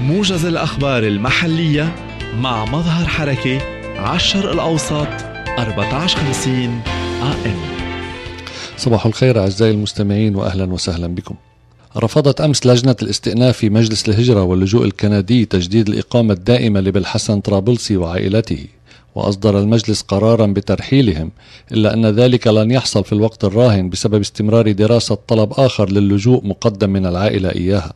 موجز الأخبار المحلية مع مظهر حركة عشر الشرق الأوسط 1450 AM صباح الخير أعزائي المستمعين وأهلا وسهلا بكم رفضت أمس لجنة الاستئناف في مجلس الهجرة واللجوء الكندي تجديد الإقامة الدائمة لبالحسن طرابلسي وعائلته وأصدر المجلس قرارا بترحيلهم إلا أن ذلك لن يحصل في الوقت الراهن بسبب استمرار دراسة طلب آخر للجوء مقدم من العائلة إياها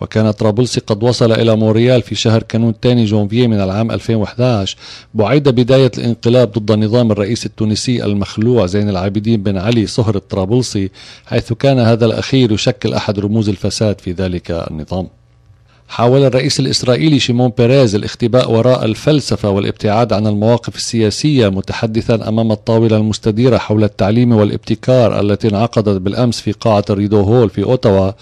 وكان طرابلسي قد وصل إلى موريال في شهر كانون الثاني جونفيي من العام 2011 بعيد بداية الانقلاب ضد نظام الرئيس التونسي المخلوع زين العابدين بن علي صهر الطرابلسي حيث كان هذا الأخير يشكل أحد رموز الفساد في ذلك النظام حاول الرئيس الإسرائيلي شيمون بيريز الاختباء وراء الفلسفة والابتعاد عن المواقف السياسية متحدثا أمام الطاولة المستديرة حول التعليم والابتكار التي انعقدت بالأمس في قاعة الريدو هول في أوتاوا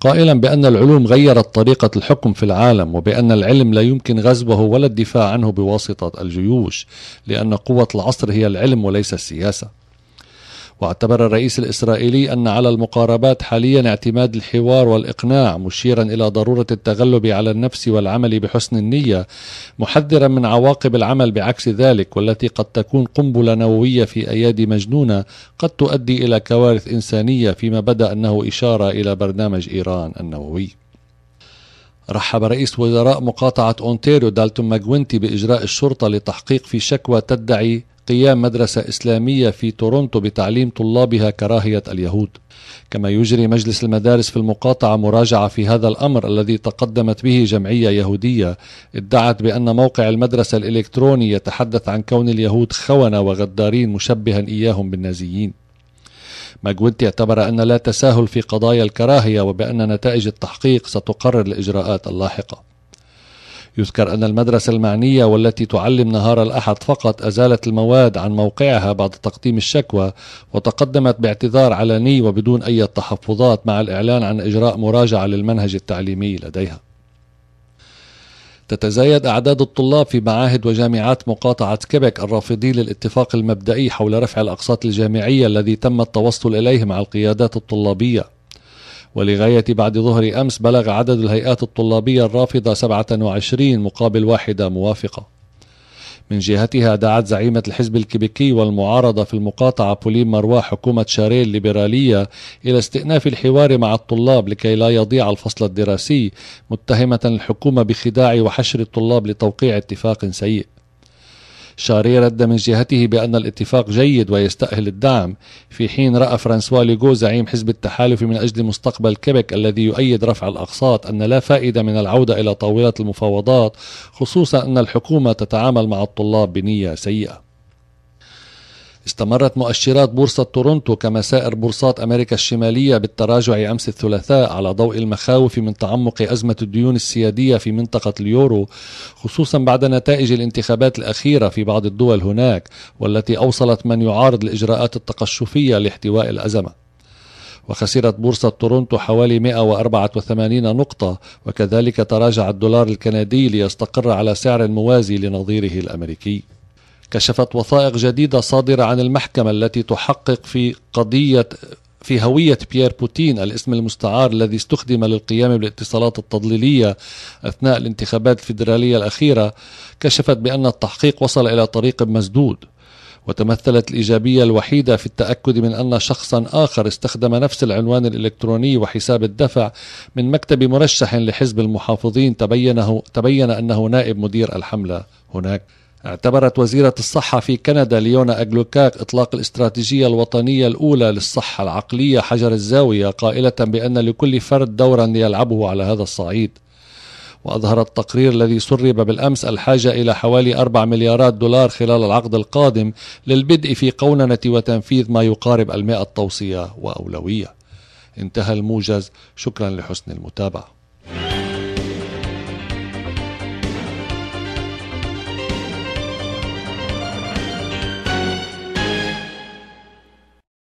قائلا بأن العلوم غيرت طريقة الحكم في العالم وبأن العلم لا يمكن غزوه ولا الدفاع عنه بواسطة الجيوش لأن قوة العصر هي العلم وليس السياسة واعتبر الرئيس الإسرائيلي أن على المقاربات حاليا اعتماد الحوار والإقناع مشيرا إلى ضرورة التغلب على النفس والعمل بحسن النية محذرا من عواقب العمل بعكس ذلك والتي قد تكون قنبلة نووية في أيادي مجنونة قد تؤدي إلى كوارث إنسانية فيما بدأ أنه إشارة إلى برنامج إيران النووي رحب رئيس وزراء مقاطعة أونتاريو دالتون ماجوينتي بإجراء الشرطة لتحقيق في شكوى تدعي قيام مدرسة إسلامية في تورونتو بتعليم طلابها كراهية اليهود كما يجري مجلس المدارس في المقاطعة مراجعة في هذا الأمر الذي تقدمت به جمعية يهودية ادعت بأن موقع المدرسة الإلكتروني يتحدث عن كون اليهود خونة وغدارين مشبها إياهم بالنازيين ماجويد اعتبر أن لا تساهل في قضايا الكراهية وبأن نتائج التحقيق ستقرر الإجراءات اللاحقة يذكر أن المدرسة المعنية والتي تعلم نهار الأحد فقط أزالت المواد عن موقعها بعد تقديم الشكوى وتقدمت باعتذار علني وبدون أي تحفظات مع الإعلان عن إجراء مراجعة للمنهج التعليمي لديها تتزايد أعداد الطلاب في معاهد وجامعات مقاطعة كيبك الرافضين للاتفاق المبدئي حول رفع الأقساط الجامعية الذي تم التوصل إليه مع القيادات الطلابية ولغاية بعد ظهر أمس بلغ عدد الهيئات الطلابية الرافضة 27 مقابل واحدة موافقة من جهتها دعت زعيمة الحزب الكيبيكي والمعارضة في المقاطعة بولين مروا حكومة شاريل الليبرالية إلى استئناف الحوار مع الطلاب لكي لا يضيع الفصل الدراسي متهمة الحكومة بخداع وحشر الطلاب لتوقيع اتفاق سيء شاري رد من جهته بأن الاتفاق جيد ويستأهل الدعم في حين رأى فرانسوا ليغو زعيم حزب التحالف من أجل مستقبل كيبك الذي يؤيد رفع الأقساط أن لا فائدة من العودة إلى طاولة المفاوضات خصوصا أن الحكومة تتعامل مع الطلاب بنية سيئة استمرت مؤشرات بورصة تورونتو كما سائر بورصات أمريكا الشمالية بالتراجع أمس الثلاثاء على ضوء المخاوف من تعمق أزمة الديون السيادية في منطقة اليورو خصوصا بعد نتائج الانتخابات الأخيرة في بعض الدول هناك والتي أوصلت من يعارض الإجراءات التقشفية لاحتواء الأزمة وخسرت بورصة تورونتو حوالي 184 نقطة وكذلك تراجع الدولار الكندي ليستقر على سعر موازي لنظيره الأمريكي كشفت وثائق جديدة صادرة عن المحكمة التي تحقق في قضية في هوية بيير بوتين الاسم المستعار الذي استخدم للقيام بالاتصالات التضليلية أثناء الانتخابات الفيدرالية الأخيرة كشفت بأن التحقيق وصل إلى طريق مسدود وتمثلت الإيجابية الوحيدة في التأكد من أن شخصا آخر استخدم نفس العنوان الإلكتروني وحساب الدفع من مكتب مرشح لحزب المحافظين تبينه تبين أنه نائب مدير الحملة هناك اعتبرت وزيرة الصحة في كندا ليونا أجلوكاك إطلاق الاستراتيجية الوطنية الأولى للصحة العقلية حجر الزاوية قائلة بأن لكل فرد دورا يلعبه على هذا الصعيد وأظهر التقرير الذي سرب بالأمس الحاجة إلى حوالي 4 مليارات دولار خلال العقد القادم للبدء في قوننة وتنفيذ ما يقارب المائة توصية وأولوية انتهى الموجز شكرا لحسن المتابعه